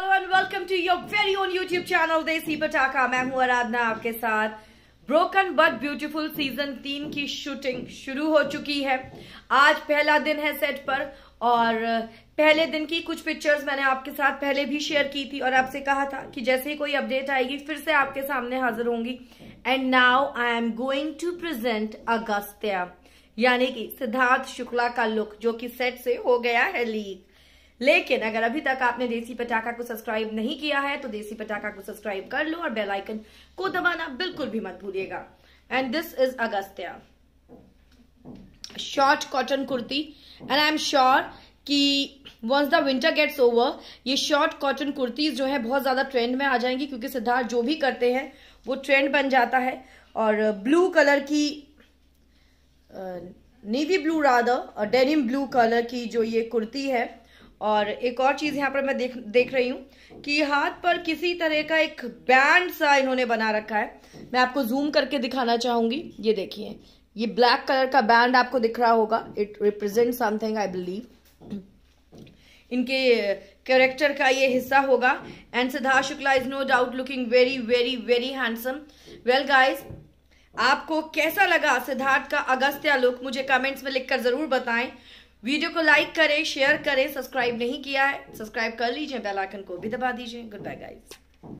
hello and welcome to your very own YouTube channel Desi Patakha मैं हूं आराधना आपके साथ ब्रोकन बट ब्यूटीफुल सीजन तीन की शूटिंग शुरू हो चुकी है आज पहला दिन है सेट पर और पहले दिन की कुछ पिक्चर्स मैंने आपके साथ पहले भी शेयर की थी और आपसे कहा था कि जैसे ही कोई अपडेट आएगी फिर से आपके सामने हाजिर होंगी and now I am going to present Agastya यानी कि सिद्धार्थ शुक्ला का लुक जो कि सेट से हो गया है लीक लेकिन अगर अभी तक आपने देसी पटाखा को सब्सक्राइब नहीं किया है तो देसी पटाखा को सब्सक्राइब कर लो और बेल आइकन को दबाना बिल्कुल भी मत भूलिएगा and this is Agastya short cotton kurti and I am sure कि once the winter gets over ये शॉर्ट कॉटन कुर्तीज जो है बहुत ज़्यादा ट्रेंड में आ जाएंगी क्योंकि सिद्धार्थ जो भी करते हैं वो ट्रेंड बन जाता है और ब्लू कलर की नेवी ब्लू राधा और डेनिम ब्लू कलर की जो ये कुर्ती है और एक और चीज़ यहाँ पर मैं देख देख रही हूँ कि हाथ पर किसी तरह का एक बैंड सा इन्होंने बना रखा है मैं आपको जूम करके दिखाना चाहूंगी ये देखिए ये ब्लैक कलर का बैंड आपको दिख रहा होगा it represent something I believe इनके कैरेक्टर का ये हिस्सा होगा and Siddharth Shukla is no doubt looking very very very handsome well guys आपको कैसा लगा सिद्धार्थ का अगस्त्या लुक मुझे कमेंट्स में लिखकर जरूर बताएं वीडियो को लाइक करें शेयर करें सब्सक्राइब नहीं किया है सब्सक्राइब कर लीजिए बेल आइकन को भी दबा दीजिए गुड बाय गाइस